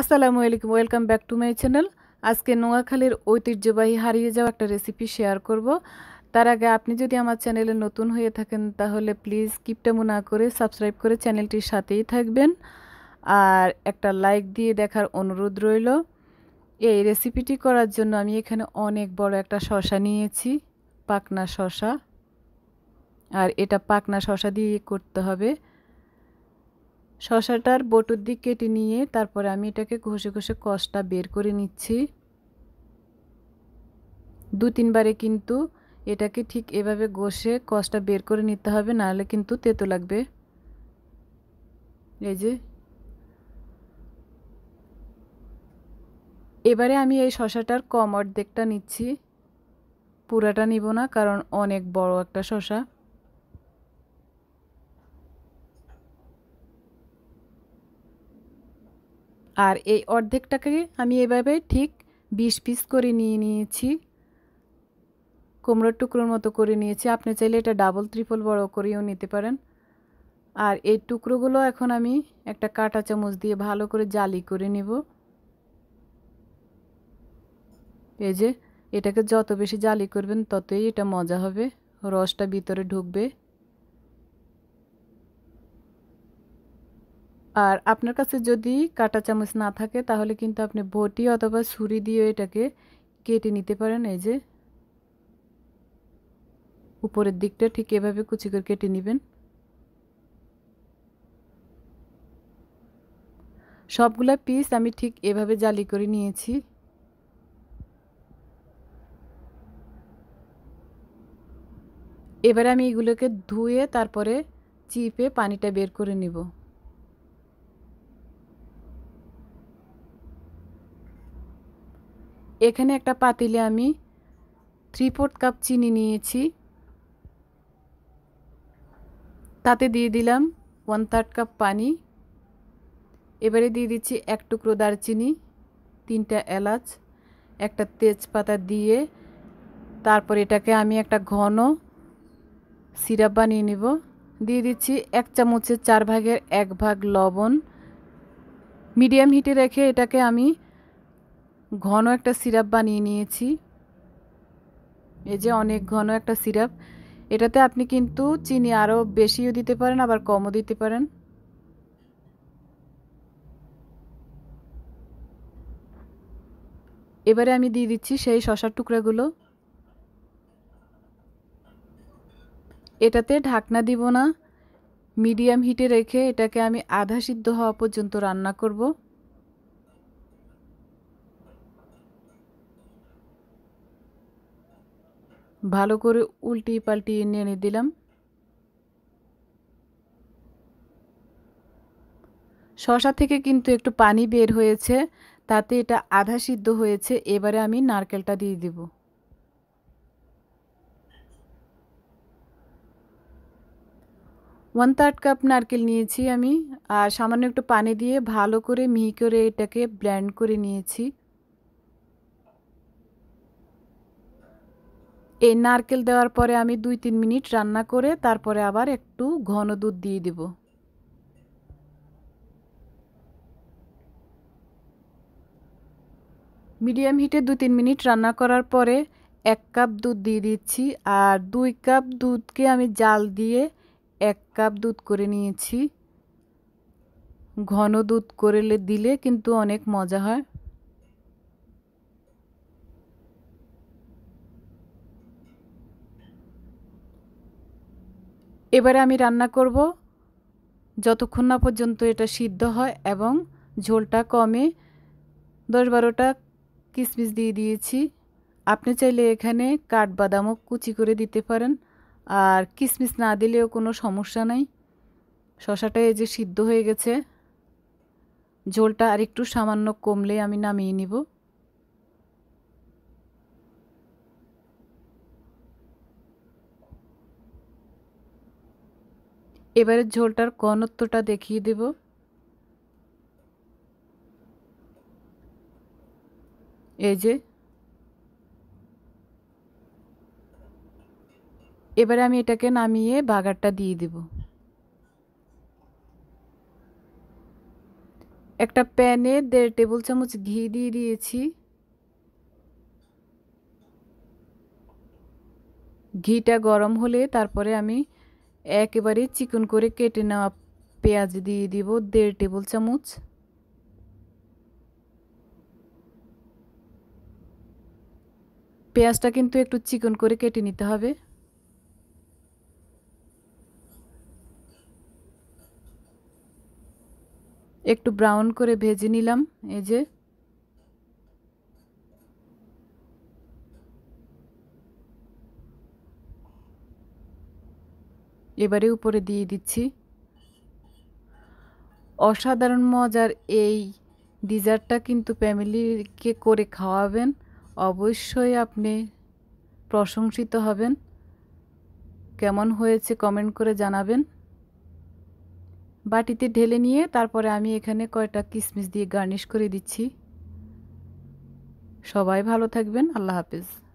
আসসালামু আলাইকুম welcome back to my channel আজকে নোয়াখালীর ঐতিহ্যবাহী হারিয়ে যাওয়া একটা রেসিপি শেয়ার করব তার আগে আপনি যদি আমার চ্যানেলে নতুন হয়ে থাকেন তাহলে প্লিজ কিপটামু না করে সাবস্ক্রাইব করে চ্যানেলটির সাথেই থাকবেন আর একটা লাইক দিয়ে দেখার অনুরোধ রইল এই রেসিপিটি করার জন্য আমি এখানে অনেক বড় একটা শশা নিয়েছি পাকনা শশা আর এটা পাকনা শশা দিয়ে করতে হবে শশাটার বটুর দিক কেটে নিয়ে তারপরে আমি এটাকে ঘষে ঘষে কষটা বের করে নিচ্ছি দু তিনবারে কিন্তু এটাকে ঠিক এভাবে ঘষে কষটা বের করে নিতে হবে নাহলে কিন্তু তেতো লাগবে এই যে এবারে আমি এই শশাটার কম অর্ধেকটা নিচ্ছি পুরাটা নিব না কারণ অনেক বড় একটা শশা আর এই অর্ধেকটাকে আমি এভাবে ঠিক বিশ পিস করে নিয়ে নিয়েছি কুমড়োর টুকরোর মতো করে নিয়েছি আপনি চাইলে এটা ডাবল ত্রিপল বড় করেও নিতে পারেন আর এই টুকরোগুলো এখন আমি একটা কাঁটা চামচ দিয়ে ভালো করে জালি করে নেব এই যে এটাকে যত বেশি জালি করবেন ততই এটা মজা হবে রসটা ভিতরে ঢুকবে আর আপনার কাছে যদি কাটা চামচ না থাকে তাহলে কিন্তু আপনি বটি অথবা ছুরি দিয়ে এটাকে কেটে নিতে পারেন এই যে উপরের দিকটা ঠিক এভাবে কুচি করে কেটে নেবেন সবগুলা পিস আমি ঠিক এভাবে জালি করে নিয়েছি এবারে আমি এগুলোকে ধুয়ে তারপরে চিপে পানিটা বের করে নিব এখানে একটা পাতিলে আমি থ্রি ফোর্থ কাপ চিনি নিয়েছি তাতে দিয়ে দিলাম ওয়ান থার্ড কাপ পানি এবারে দিয়ে দিচ্ছি এক টুকরো দারচিনি তিনটা এলাচ একটা তেজপাতা দিয়ে তারপর এটাকে আমি একটা ঘন সিরাপ বানিয়ে নেব দিয়ে দিচ্ছি এক চামচের চার ভাগের এক ভাগ লবণ মিডিয়াম হিটে রেখে এটাকে আমি ঘন একটা সিরাপ বানিয়ে নিয়েছি এই যে অনেক ঘন একটা সিরাপ এটাতে আপনি কিন্তু চিনি আরও বেশিও দিতে পারেন আবার কমও দিতে পারেন এবারে আমি দিয়ে দিচ্ছি সেই শশার টুকরাগুলো এটাতে ঢাকনা দিব না মিডিয়াম হিটে রেখে এটাকে আমি আধা সিদ্ধ হওয়া পর্যন্ত রান্না করব ভালো করে উল্টি পাল্টিয়ে নেড়ে দিলাম শশা থেকে কিন্তু একটু পানি বের হয়েছে তাতে এটা আধা সিদ্ধ হয়েছে এবারে আমি নারকেলটা দিয়ে দেব ওয়ান থার্ড কাপ নারকেল নিয়েছি আমি আর সামান্য একটু পানি দিয়ে ভালো করে মিহি করে এটাকে ব্ল্যান্ড করে নিয়েছি এই নারকেল দেওয়ার পরে আমি দুই তিন মিনিট রান্না করে তারপরে আবার একটু ঘন দুধ দিয়ে দিব মিডিয়াম হিটে দু তিন মিনিট রান্না করার পরে এক কাপ দুধ দিয়ে দিচ্ছি আর দুই কাপ দুধকে আমি জাল দিয়ে এক কাপ দুধ করে নিয়েছি ঘন দুধ করে দিলে কিন্তু অনেক মজা হয় এবারে আমি রান্না করব যতক্ষণ না পর্যন্ত এটা সিদ্ধ হয় এবং ঝোলটা কমে দশ বারোটা কিসমিস দিয়ে দিয়েছি আপনি চাইলে এখানে কাঠবাদামও কুচি করে দিতে পারেন আর কিসমিস না দিলেও কোনো সমস্যা নাই শশাটা এই যে সিদ্ধ হয়ে গেছে ঝোলটা আর একটু সামান্য কমলে আমি নামিয়ে নিব এবারে ঝোলটার ঘনত্বটা দেখিয়ে দেব এই যে এবারে আমি এটাকে নামিয়ে বাগারটা দিয়ে দেব একটা প্যানে দেড় টেবিল চামচ ঘি দিয়ে দিয়েছি ঘিটা গরম হলে তারপরে আমি একেবারে চিকন করে কেটে নেওয়া পেঁয়াজ দিয়ে দিব দেড় টেবিল চামচ পেঁয়াজটা কিন্তু একটু চিকন করে কেটে নিতে হবে একটু ব্রাউন করে ভেজে নিলাম এই যে এবারে উপরে দিয়ে দিচ্ছি অসাধারণ মজার এই ডিজার্টটা কিন্তু ফ্যামিলিকে করে খাওয়াবেন অবশ্যই আপনি প্রশংসিত হবেন কেমন হয়েছে কমেন্ট করে জানাবেন বাটিতে ঢেলে নিয়ে তারপরে আমি এখানে কয়টা কিসমিস দিয়ে গার্নিশ করে দিচ্ছি সবাই ভালো থাকবেন আল্লাহ হাফিজ